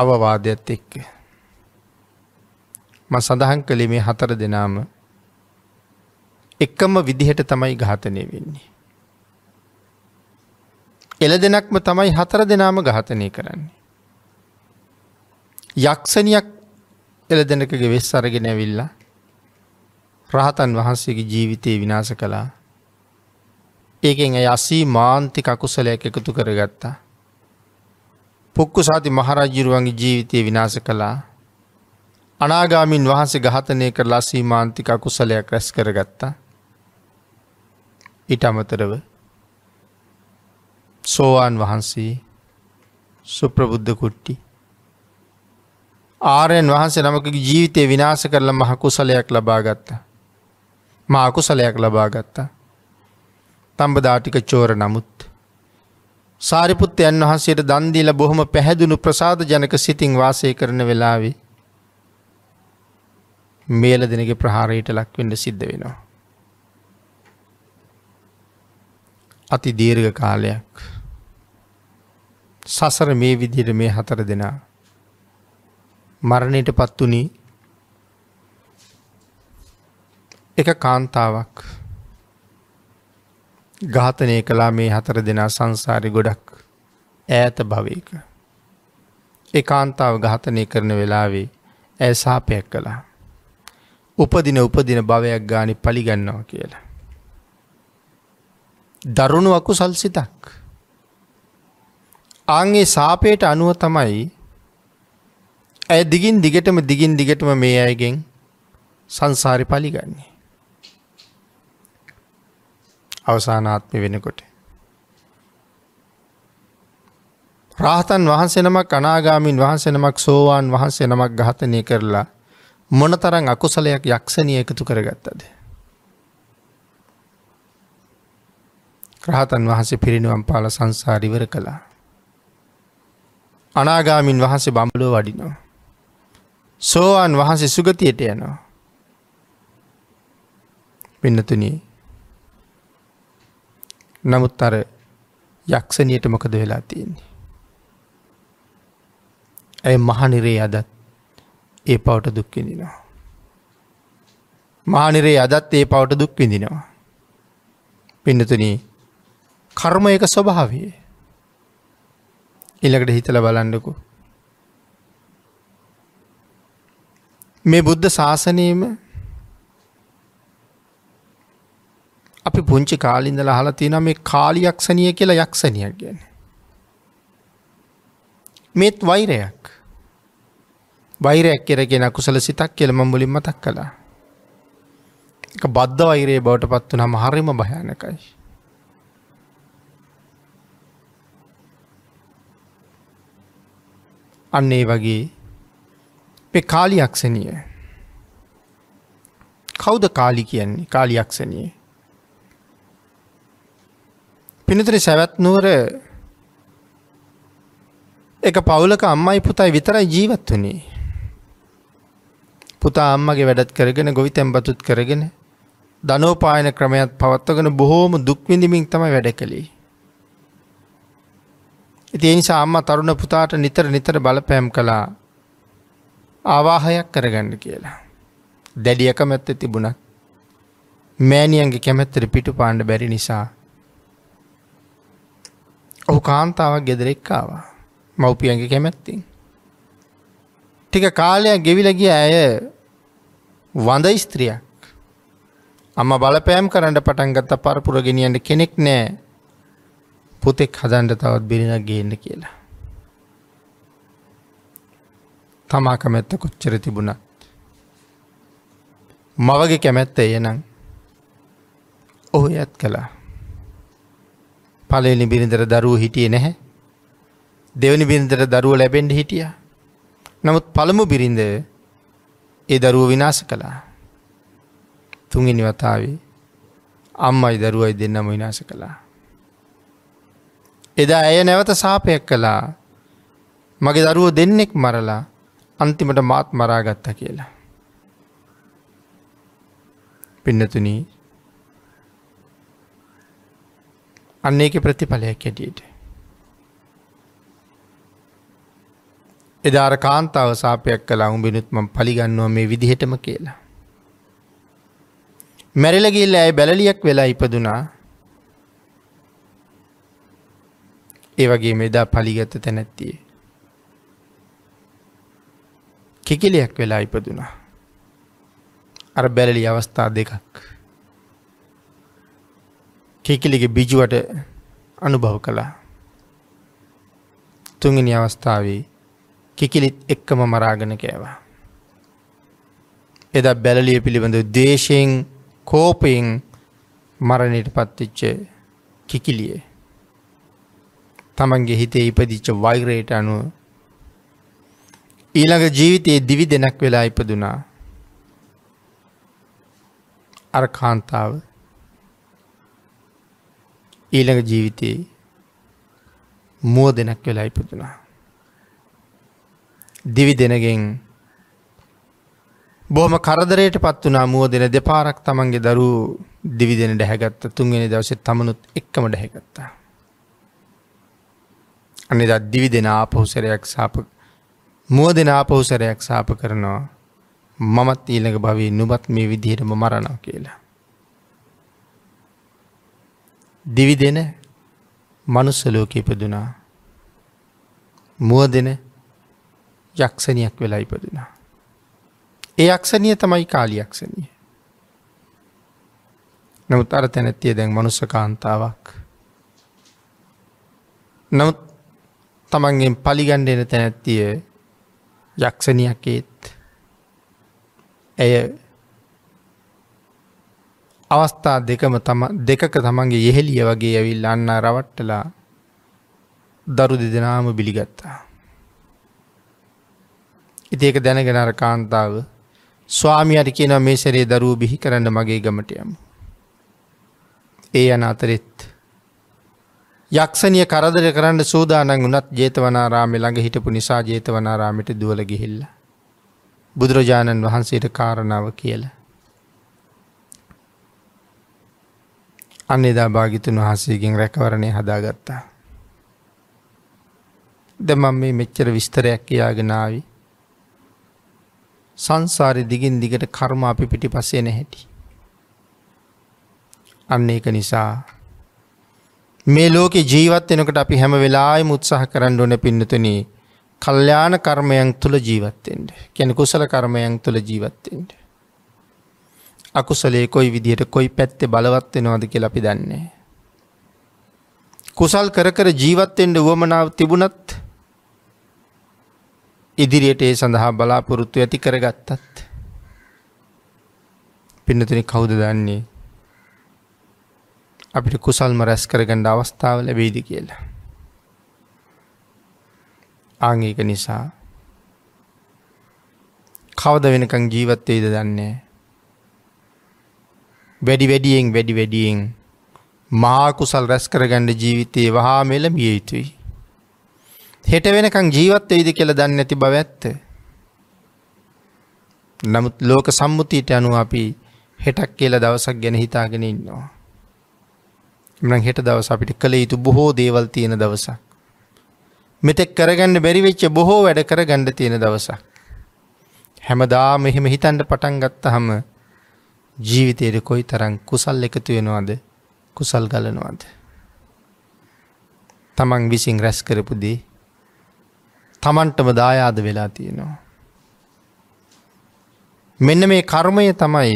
අවවාදයක්ත් එක්කේ. ම සඳහන් කළේ මේ හතර දෙනාම එක්කම විදිහට තමයි ඝාතනය වෙන්නේ. එල දෙනක්ම තමයි හතර දෙනාම ඝාතනය කරන්නේ. යක්ෂණයක් එල දෙනකගේ වෙස් අරගෙන ඇවිල්ලා රහතන් වහන්සේගේ ජීවිතය විනාස කළා ඒකෙන් ඇ අසී මාන්ති කකුසලයක් එකතු කරගත්තා. පුක්කු සාති මහරජ්ජිරුවන්ගේ ජීවිතය විනාස කළා අනාගාමින් වහන්සේ ගහතනය කරලා සීමාන්තික කුසලයක් රැස් කරගත්තා. ඉට අමතරව සෝවාන් වහන්සේ සුප්‍රබුද්ධ කුට්ටි ආරයෙන් වහන්සේ නමක ජීවිතය විනාස කරල මහකුසලයක් ලබාගත්තා. මාකුසලයක් ලබාගත්තා. තම්බදාටික චෝර නමුත්. සාරිපුත්තයන් වහන්සේට දන්දීල බොහොම පැහැදුණු ප්‍රසාධ ජනක සිතිං වාසය කරන වෙලාවේ මේල දෙනගේ ප්‍රහාරයට ලක්වෙන්න සිද්ධ වෙනවා. අති දීර්ඝ කාලයක් සසර මේ විදියට මේ හතර දෙනා මරණයට පත්වනි එක කාන්තාවක් ඝාතනය කලා මේ හතර දෙනා සංසාරි ගොඩක් ඈත භවයක ඒ කාන්තාව ඝාතනය කරන වෙලාවේ ඇ සාපයක් කලා උපදින උපදින භවයක් ගානි පලිගන්නවා කියලා. දරුණු අකු සල්සිතක්. ආන්ගේ සාපයට අනුව තමයි ඇය දිගින් දිගටම දිගින් දිගටම මේ අයගෙන් සංසාරි පලිගන්නේ. අවසානාත්ම වෙනකොට. රාහතන් වහන්සෙනමක් අනාගාමින් වහන්සෙනමක් සෝවාන් වහන්සෙනමක් ගහතනය කරලා මොනතරං අකුසලයක් යක්ෂණිය එකතු කරගත්තද. රහතන් වහන්සේ පිරිනිවම් පාල සංසාරිවර කළා. අනාගාමින් වහන්සේ බම්බලෝ වඩිනවා. සෝවාන් වහන්සේ සුගතියට යනවා. පින්නතුනී නමුත් අර යක්ෂණයට මොකද වෙලා තියෙන්නේ. ඇය මහනිරේ අදත් ඒ පවට දුක්විඳිනවා. මානරේ අදත් ඒ පවට දුක්විඳිනවා. පින්නතුන කර්ම එක ස්වභාවේ ඉලකට හිතල බලන්නකු. මේ බුද්ධ ශාසනයම අපි පුංචි කාලින්දල හලතින මේ කාලි යක්ෂණය කියලා යක්ෂණයක් ගැන. මෙත් වෛරයක්. වෛරයක් කෙරගෙන කුසල සිතක් කියලම මුලින් මතක් කළා. එක බද්ධ වෛරයේ බවට පත් වනම හරිම භයනකයි. අන්නේ වගේ පෙකාලියක්ෂණිය කෞද කාලි කියන්නේ කාලියක්ෂණය පිනතුරි සැවැත් නුවර එක පවුලක අම්මයි පුතයි විතරයි ජීවත් වනේ පුතා අම්මගේ වැඩත් කරගෙන ගොවි තැම්බතුත් කරගෙන ධනෝපායන ක්‍රමයත් පවත්වගෙන බොහෝම දුක්විඳමින් තම වැඩ කළේ. ඉති නිසා අම්ම තරුණ පුතාට නිතර නිතර බලපෑම් කළා ආවාහයක් කරගන්න කියලා. දැඩිය කමැත්ත තිබුණත් මෑනියන්ගේ කැමැත්තර පිටු පාණ්ඩ බැරි නිසා. ඔහු කාන්තාවක් ගෙදරෙක්කාවා මව්පියන්ගේ කැමැත්තින්. ටික කාලයක් ගෙවිලගිය ඇය වඳ ස්ත්‍රියක්. අම්ම බලපෑම් කරන්න පටන්ගත්ත පරපුර ගෙනියන්ට කෙනෙක් නෑ පුතෙක් හදන්ට තවත් බිරිෙනක් ගේන්න කියලා. තමා කැමැත්ත කොච්චර තිබුණත්. මවගේ කැමැත්ත එයනම් ඔහු ඇත් කළා. පලවෙනි බිරිඳර දරුව හිටිය නැහැ. දෙවනි බිරිඳර දරුව ලැබෙන්ඩ හිටිය. නමුත් පළමු බිරිඳ ඒ දරුව විනාස කළා. තුන්ගනි වතාවේ අම්මයි දරුවයි දෙන්නම විනාස කළා. එදා ඇය නැවත සාපයක් කළා මගේ දරුව දෙන්නෙක් මරලා අන්තිමට මාත් මරාගත්ත කියලා. පින්නතුනී අන්නේ එක ප්‍රතිඵලයක් ඇටියට. එදාර කාන්තාව සාපයක් කළ උඹිනුත්ම පලිගන්නවා මේ විදිහටම කියලා. මැරිලගිල්ල ඇයි බැලලියක් වෙලා ඉපදුනා ඒවගේ මෙදා පලිගත තැනැත්තිය. කෙකිලයක් වෙලා ඉපදුනා. අර බැලලි අවස්ථා දෙකක්. කෙකිලිගේ බිජුවට අනුභව කළා. තුන්ගනි අවස්ථාවේ කිකිලිත් එක්කම මරාගෙන කෑවා. එදා බැලලිය පිළිබඳ දේශයෙන් කෝපයෙන් මරණයට පත්තිච්ච කිකිලියේ. තමන්ගේ හිතේ ඉපදිච්ච වෛරයට අනුව ඊළඟ ජීවිතයේ දිවි දෙනක් වෙලා ඉපදුනා අර කාන්තාව ඊළඟ ජීවිතයේ මුව දෙනක් වෙලා ඉපදුනා දිවි දෙනගෙන් බොහොම කරදරයට පත් වනා මුව දෙන දෙපාරක් තමන්ගේ දරු දිවිදෙන ඩැහැගත්ත තුන්ගෙන දවසෙත් තමනුත් එක්කම ඩැහැගත්තා. අනිදත් දිවි දෙෙන ආපහුසරයක් සාප මුව දෙෙන ආපහුසරයක් සාප කරනවා මමත් ඊළඟ භවී නුබත් මේ විදිහටම මරණව කියලා. දිවි දෙෙන මනුස්සලෝක ඉපදුනා මුව දෙෙන යක්ෂණයක් වෙලා ඉපදෙන. ඒ යක්ෂණය තමයි කාලියක්ෂණය. නමුත් අර තැනැත්තිය දැන් මනුස්ස කාන්තාවක්. නමුත් තමන්ගෙන් පලිගණ්ඩ එන තැනැත්තිය යක්ෂණයක් ඒත් ඇය අවස්ථා දෙකම දෙකක තමන්ගේ යෙහෙලිය වගේ ඇවිල් අන්න රවට්ටලා දරු දෙදෙනාම බිලිගත්තා. ඉතිඒක දැනගෙන අර කාන්තාව ස්වාමියට කියනවා මේ සැරේ දරූ බිහි කරන්න මගේ ගමටයම්. ඒ යන අතරෙත්. යක්ෂණය කරදර කරන්න සූදානන් වනත් ජේතවනාරාමි ළඟ හිටපු නිසා ජේතවනාරාමිට දුවල ගිහිල්ල. බුදුරජාණන් වහන්සේට කාරණාව කියල. අන්න එදා භාගිතුන් වහසේගෙන් රැකවරණය හදාගත්තා. ද මම මේ මෙච්චර විස්තරයක් කියයාගෙනාවී සංසාරය දිගින් දිගට කර්ම අපි පිටි පස්සේ නැහැටි. අන්න ඒක නිසා මේ ලෝක ජීවත් වෙනකට අපි හැම වෙලායි මුත්සාහ කරන්න ඕන පින්නතුන කල්්‍යාන කර්මයන් තුළ ජීවත්තෙන්ට කැන කුසල කර්මයන් තුළ ජීවත්තෙන්ට. අකුසලේ කොයි විදිහට කොයි පැත්තේ බලවත්වෙනවාද කියලා අපි දන්නේ. කුසල් කර කර ජීවත්තෙන්ට වුවමනාව තිබුණත් ඉදිරියට ඒ සඳහා බලාපොරොත්තු ඇති කරගත්තත්. පින්නතුනි කවුද දන්නේ අපිට කුසල්ම රැස් කරගණ්ඩ අවස්ථාව ලැබේද කියලා. ආංගේක නිසා කවද වෙනකං ජීවත්වේද දන්නේ. වැඩි වැඩියෙන් වැඩි වැඩියෙන් මහාකුසල් රැස් කරගණ්ඩ ජීවිතයේ වහා මෙලමිය යුතුයි. හෙට වෙනකං ජීවත් වෙයිද කියලා දන්නේ නැති බව ඇත්ත. නමුත් ලෝක සම්මුතියට අනුව අපි හෙටක් කියලා දවසක් ගැන හිතාගෙන ඉන්නවා. එනම් හෙට දවස අපිට කළ යුතු බොහෝ දේවල් තියෙන දවසක්. මෙතෙක් කරගන්න බැරි වෙච්ච බොහෝ වැඩ කරගන්න තියෙන දවසක්. හැමදාම එහෙම හිතන්න පටන් ගත්තහම ජීවිතයට කොයි තරම් කුසල් එකතු වෙනවද කුසල් ගලනවද. තමන් විසින් රැස් කරපු දේ තමන්ටම දායාද වෙලා තියෙනවා. මෙන්න මේ කර්මය තමයි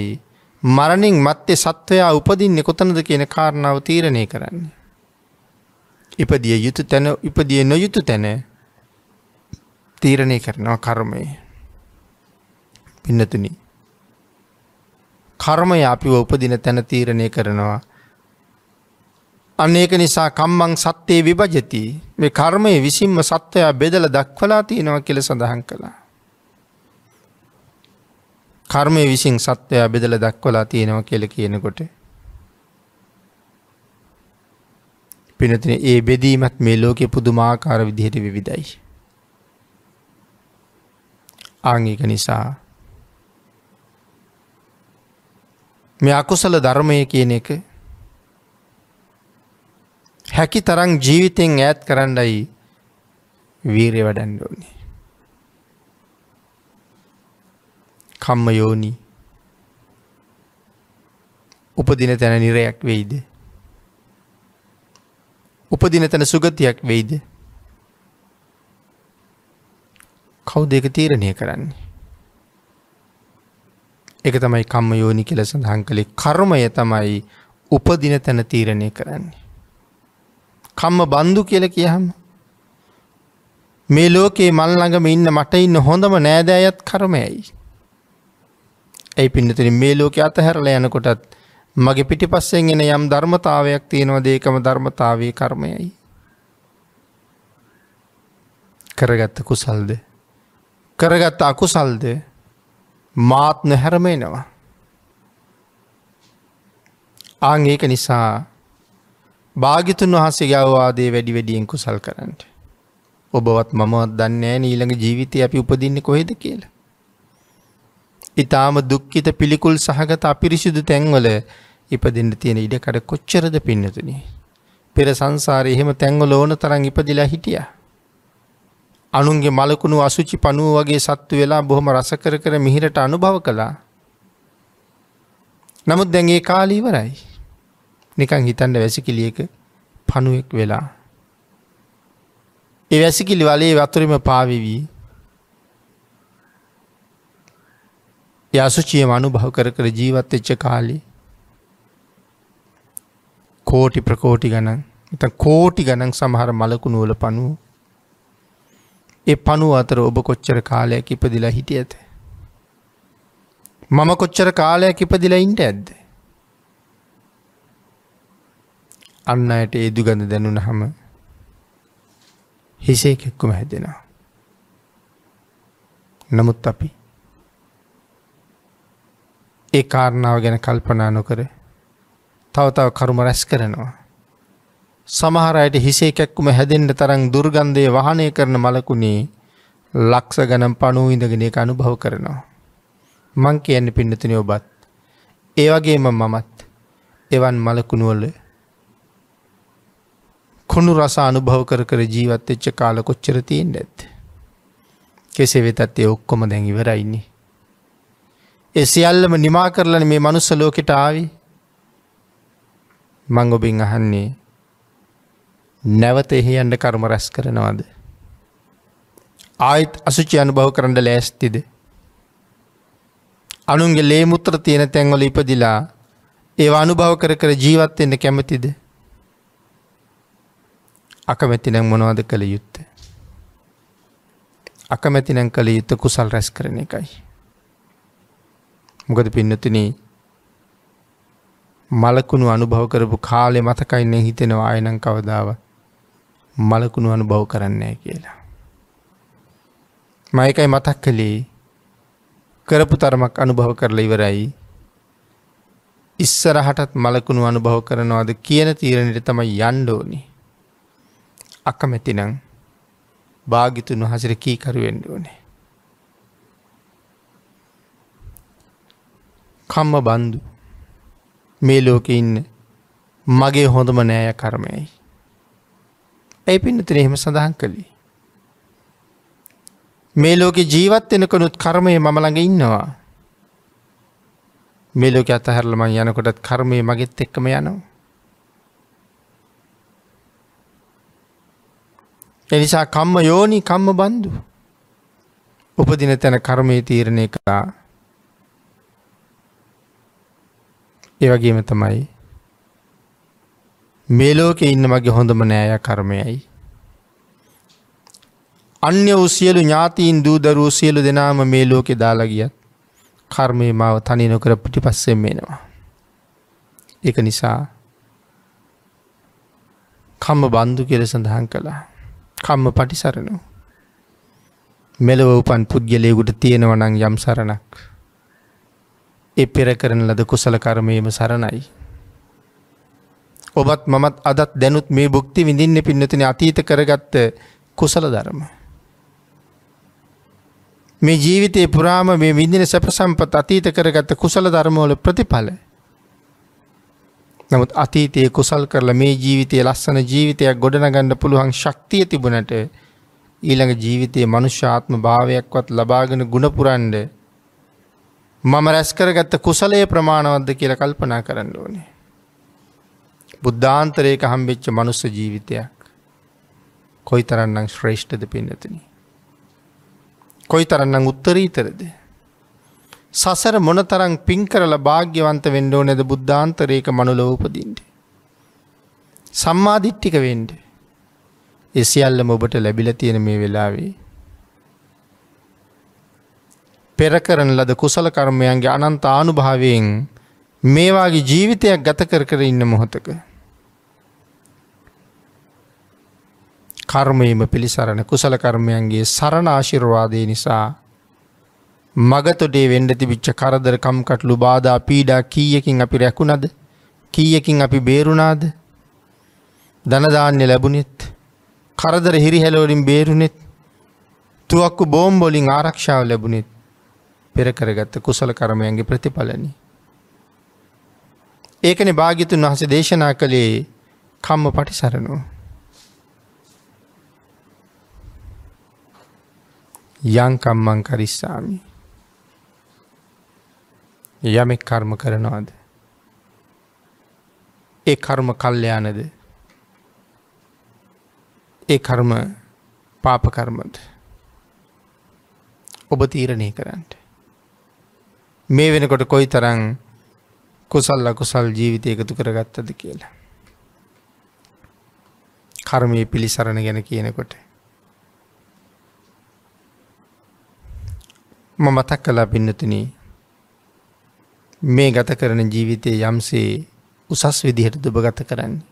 මරණින් මත්තේ සත්වයා උපදින්නේ කොතනද කියන කාරණාව තීරණය කරන්නේ. ඉපදිය යුතු තැන ඉපදිය නොයුතු තැන තීරණය කරනවා කර්මය. පින්නතුනි. කර්මය අපිව උපදින තැන තීරණය කරනවා අන්න ඒක නිසා කම්මං සත්‍යයේ විභජති මේ කර්මය විසින්ම සත්වයා බෙදල දක්වලා තියෙනවා කෙල සඳහන් කළා. කර්මය විසින් සත්වයා බෙදල දක්වලා තියෙනවා කෙල කියනකොට. පිනතින ඒ බෙදීමත් මේ ලෝකෙ පුදුමාකාර විදිහට විවිධයි. ආංගික නිසා මේ අකුසල ධර්මය කියන එක හැකි තරං ජීවිතයෙන් ඈත් කරන්නයි වීරය වැඩන්න ඕනේ. කම්ම යෝනී උපදින තැන නිරයක් වෙයිද. උපදින තැන සුගතියක් වෙයිද. කව් දෙක තීරණය කරන්නේ. එක තමයි කම්ම යෝනි කියල සඳහන් කළේ කර්මය තමයි උපදින තැන තීරණය කරන්නේ. කම්ම බන්දු කියල කියහම. මේ ලෝකයේ මල්ලඟම ඉන්න මට ඉන්න හොඳම නෑදෑයත් කරමයයි. ඇයි පින්නතින මේ ලෝක අතහැරල යනකොටත් මගේ පිටි පස්සෙන් එෙන යම් ධර්මතාවයක් තියෙනවා දේකම ධර්මතාවය කර්මයයි. කරගත්ත කුසල්ද. කරගත්ත අකුසල්ද මාත්න හැරමේනවා. ආං ඒක නිසා භාගිතුන් වහසේ අවවාදේ වැඩි වැඩියෙන් කුසල් කරන්නට. ඔබවත් මමත් දන්නේ නීළඟ ජීවිතය අපි උපදින්න කොහෙද කියලා. ඉතාම දුක්කිත පිළිකුල් සහගත අපිරිසිදු තැන්වල ඉපදින්න තියෙන ඉඩකඩ කොච්චරද පින්නතුනි. පෙර සංසාර එහෙම තැන්වල ඕන තරන් ඉපදිලා හිටිය. අනුන්ගේ මලකුණු අසුචි පනුව වගේ සත්තු වෙලා බොහොම රසකර කර මිහිරට අනුභව කළා. නමුත් දැන්ගේ කාලීවරයි. නිකං හිතන්න වැසිකිලියක පණුවෙක් වෙලා. එ වැසිකිලි වලේ වතුරම පාවිවී යසුචිය මනු භව කර කර ජීවත් එච්ච කාලි කෝටි ප්‍රකෝටි ගණන් එත කෝටි ගණන් සමහර මලකුණුවල පනුව ඒ පනුව අතර ඔබ කොච්චර කාලයක් ඉපදිලා හිටිය ඇත. මම කොච්චර කාලයක් ඉපදිලා ඉන්ට ඇද්දේ. අන්න අයට ඒ දුගඳ දැනුනහම හිසේ කෙක්කුම හැදෙනවා. නමුත් අපි ඒ කාරණාව ගැන කල්පනා නොකර තවතාව කරුම රැස් කරනවා. සමහරයට හිසේ කැක්කුම හැදෙන්ට තරම් දුර්ගන්ධය වහනය කරන මලකුණේ ලක්ස ගනම් පනුව ඉඳගෙන එක අනුභව කරනවා. මං කියන්න පින්නතින ඔබත් ඒවගේම මමත් එවන් මලකුණුවල කුණු රස අනුභව කර කර ජීවත් එච්ච කාල කොච්චර තියෙන් ඇත්ත. කෙසේ වෙතත් ඒ ඔක්කොම දැන් ඉවරයින්නේ. ඒ සියල්ලම නිමා කරලන මේ මනුස්ස ලෝකෙට ආවි මං ඔබින් අහන්නේ නැවත එහි අන්ඩ කර්ම රැස් කරනවාද. ආයිත් අසුචි අනුභව කරන්න ලෑස්තිද. අනුන්ගේ ලේමුත්‍ර තියෙන තැන්වල ඉපදිලා ඒ අනුභව කර කර ජීවත්වෙන්න කැමතිද. අකමැති නැං මොනවද කළ යුත්ත. අකමැති නැං කළ යුත්ත කුසල් රැස් කරන එකයි. මොකද පින්නතින මලකුණු අනුභව කරපු කාලෙ මතකයින්නේ හිතෙනවා අයනං කවදාව මලකුණු අනුභව කරන්නේ කියලා. මයකයි මතක් කළේ කරපු තරමක් අනුභව කරලා ඉවරයි ඉස්සරහටත් මලකුණු අනුභව කරනවාද කියන තීරණයට තමයි යන්්ඩෝනිි අකමැතිනං භාගිතුන් වහසර කීකරුවෙන්ඩ ඕනේ. කම්ම බන්දු මේ ලෝක ඉන්න මගේ හොඳම නෑය කර්මයයි. ඇයි පින්නතින එහෙම සඳහන් කළේ. මේ ලෝක ජීවත් එනකනුත් කර්මය මම ළඟ ඉන්නවා. මේ ලෝක අතහැරලමං යනකොටත් කර්මය මගෙත් එක්කම යනවා. එනිසා කම්ම යෝනි කම්ම බන්දු. උපදින තැන කර්මය තීරණය කළා. ඒවගේම තමයි. මේ ලෝකෙ ඉන්න මගේ හොඳම නෑය කර්මයයි. අන්‍ය උසියලු ඥාතීන් දූදරූ සියලු දෙනාම මේ ලෝකෙ දාලාගියත් කර්මය මාව තනි නොකර පිටි පස්සෙන් වෙනවා. එක නිසා කම්ම බන්දු කෙර සඳහන් කළා. කම්ම පටිසරණෝ. මෙලව උපන් පුද්ගලයකුට තියෙනවනං යම් සරණක්. එ පෙර කරන ලද කුසල කර්මයම සරණයි. ඔබත් මමත් අදත් දැනුත් මේ බුක්ති විඳින්න පින්නතින අතීත කරගත්ත කුසල ධර්ම. මේ ජීවිතය පුරාම මේ විඳින සැප සම්පත් අතීත කරගත්ත කුසල ධර්මෝල ප්‍රතිඵලය නමුත් අතීතයේ කුසල් කරලා මේ ජීවිතයේ ලස්සන ජීවිතයක් ගොඩනගන්න පුළුවන් ශක්තිය තිබුණට ඊළඟ ජීවිතයේ මනුෂ්‍යාත්ම භාවයක්වත් ලබාගෙන ගුණපුරන්ඩ මම රැස්කරගත්ත කුසලයේ ප්‍රමාණවද්ද කියලා කල්පනා කරන්න ඕනේ. බුද්ධාන්තරයක හම්බෙච්ච මනුස්ස ජීවිතයක් කොයි තරන්නම් ශ්‍රේෂ්ඨද පින්නතිනි. කොයි තරන්නම් උත්තරීතරද. සසර මොනතරං පින් කරලා භාග්‍යවන්ත වෙන්න ඕනේද බුද්ධාන්තරේක මනුලොව උපදින්න. සම්මාදිට්ඨික වෙන්න. ඒ සියල්ලම ඔබට ලැබිලා තියෙන මේ වෙලාවේ පෙර කරන ලද කුසල කර්මයන්ගේ අනන්ත ආනුභාවයෙන් මේ වාගේ ජීවිතයක් ගත කර කර ඉන්න මොහොතක කර්මයේම පිළිසරණ කුසල කර්මයන්ගේ සරණ ආශිර්වාදය නිසා මගතොටේ වෙන්ඩ තිබිච්ච කරදර කම්කටලු බාධා පීඩා කීයකින් අපි රැකුණද කීයකින් අපි බේරුණාද දනදාන්‍ය ලැබුණෙත් කරදර හිරිහැලෝලින් බේරුණෙත් තුවක්කු බෝම්බොලින් ආරක්ෂාව ලැබුණෙත් පෙරකරගත්ත කුසල කරමයන්ගේ ප්‍රතිඵලනි. ඒකන භාගිතුන් වහස දේශනා කළේ කම්ම පටිසරණු. යංකම්මං කරිස්සාමී. යමෙක් කර්ම කරනවාද. ඒ කර්ම කල්්‍යයානද ඒ කර්ම පාපකර්මද ඔබ තීරණය කරන්නට. මේ වෙනකොට කොයි තරං කුසල් අකුසල් ජීවිතය එකතු කරගත්තද කියලා. කර්මය පිළිසරණ ගැන කියනකොට. ම මතක් කලා පින්නතුනී මේ ගත කරන ජීවිතය යම්සේ උසස් විදිහට දුබ ගත කරන්නේ.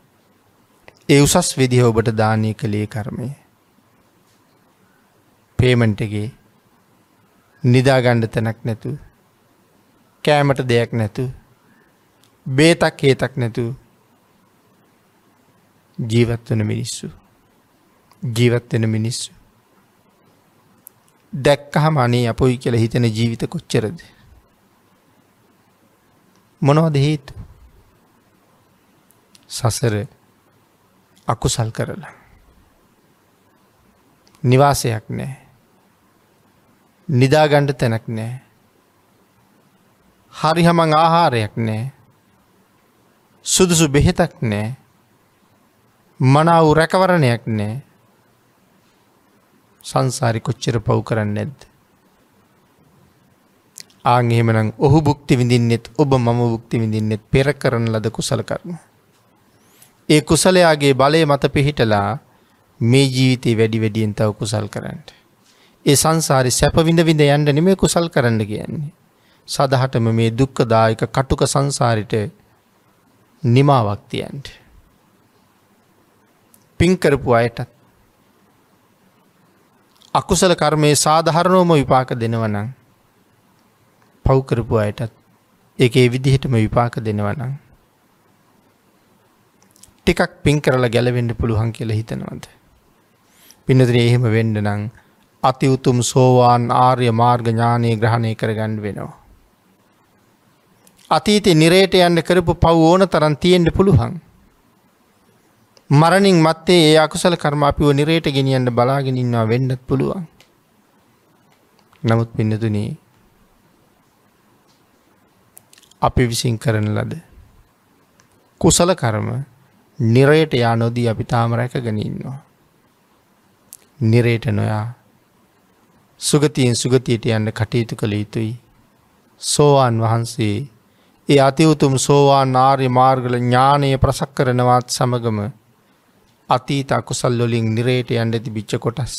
ඒ උසස් විදිහ ඔබට දානය කළේ කර්මය. පේමන්ටගේ නිදාගණ්ඩ තැනක් නැතු කෑමට දෙයක් නැතු බේතක් හේතක් නැතු ජීවත්වන මිනිස්සු ජීවත්වෙන මිනිස්සු දැක්කහම අනේ අපොයි කියල හිතෙන ජීවිත කොච්චරද මොනවද හේතු සසර අකුසල් කරලා නිවාසයක් නෑ නිදාගණ්ඩ තැනක් නෑ හරි හමං ආහාරයක් නෑ සුදුසු බෙහෙතක් නෑ මනාවු රැකවරණයක් නෑ සංසාරි කොච්චර පව් කරන්න නැද්ද ආන් එහෙමනම් ඔහු භුක්ති විඳින්නෙත් ඔබ මම භුක්ති විඳින්නෙත් පෙර කරන ලද කුසල කර්ම. ඒ කුසලයාගේ බලය මත පිහිටලා මේ ජීවිතේ වැඩි වැඩියෙන් තව කුසල් කරන්න. ඒ සංසාරි සැපවිඳ විඳ යන්න නෙමේ කුසල් කරන්න කියන්නේ. සදහටම මේ දුක්කදායක කටුක සංසාරිට නිමාවක් තියන්ට. පින්කරපු අයටත්. අකුසල කර්මයේ සාධහරණෝම විපාක දෙනවනං පව්කරපු අයටත් එක ඒ විදිහටම විපාක දෙනවනම්. ටිකක් පින් කරලා ගැලවෙන්ඩ පුළුවන් කියලා හිතනවද. පිනදර එහෙම වෙන්ඩ නං අතිඋතුම් සෝවාන් ආර්ය මාර්ගඥානය ග්‍රහණය කරගන්න වෙනවා. අතීතය නිරේට යන්න කරපු පව් ඕන තරන් තියෙන්ට පුළුවන්. මරණින් මත්තේ ඒ අකුසල කර්ම අපිව නිරේට ගෙනියන්න බලාගෙනින්වා වෙන්නත් පුළුවන්. නමුත් පින්නතුනේ අපි විසින් කරන ලද. කුසල කර්ම නිරයට යා නොදී අපි තාම රැකගනින්නවා. නිරේට නොයා සුගතියෙන් සුගතියට යන්න කටයුතු කළ යුතුයි. සෝවාන් වහන්සේ ඒ අතිවුතුම් සෝවාන් නාර්ය මාර්ගල ඥානය ප්‍රසක් කරනවත් සමගම අතීත අකුසල්ලොලින් නිරේට යන්න ඇති බිච්ච කොටස්.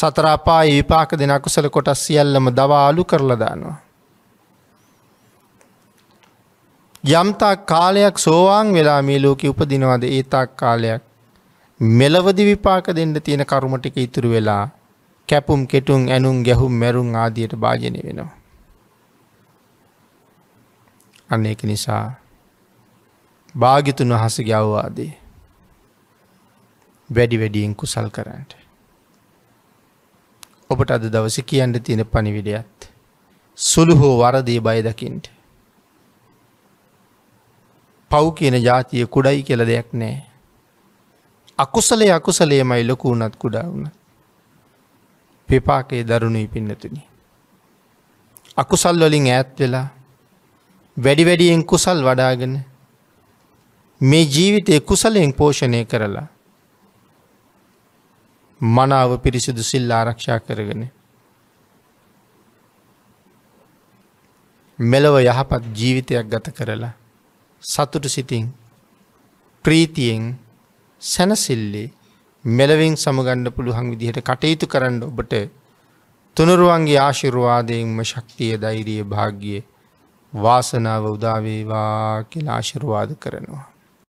සතරාපා ඒ විපාක දෙන අකුසල කොටස් සියල්ලම දවාලු කරලදානවා. යම්තාක් කාලයක් සෝවාන් වෙලා මේ ලෝකෙ උපදිනවාද ඒතාක් කාලයක් මෙලවදි විපාක දෙන්න තියෙන කර්ම ටික ඉතුරු වෙලා කැපුම් කෙටුම් ඇනුම් ගැහුම් මැරුම් ආදියට භාජනය වෙනවා. අන්න ඒක නිසා භාගිතුන් වහසගේ අවවාදේ වැඩි වැඩියෙන් කුසල් කරන්නට. ඔබට අද දවස කියන්න තියෙන පණිවිඩයත් සුළු හෝ වරදී බයදකින්ට. පව් කියන ජාතිය කුඩයි කියල දෙයක් නෑ. අකුසලේ අකුසලේමයි ලොකු වනත් කුඩා වුණ. පෙපාකයේ දරුණුයි පින්නතුනි. අකුසල් වලින් ඈත් වෙලා වැඩි වැඩියෙන් කුසල් වඩාගෙන මේ ජීවිතය කුසලයෙන් පෝෂණය කරලා මනාව පිරිසිදු සිල් ආරක්ෂා කරගෙන මෙලොව යහපත් ජීවිතයක් ගත කරලා සතුටු සිතින් ප්‍රීතියෙන් සැනසිල්ලේ මෙලවින් සමගණ්ඩ පුළුවන් විදිහට කටයුතු කරන්න ඔබට තුනරුවන්ගේ ආශිරුවාදයෙන්ම ශක්තිය දෛරිය භාග්‍යය වාසනාව උදාවේවා කියලා ආශිරුවාද කරනවා.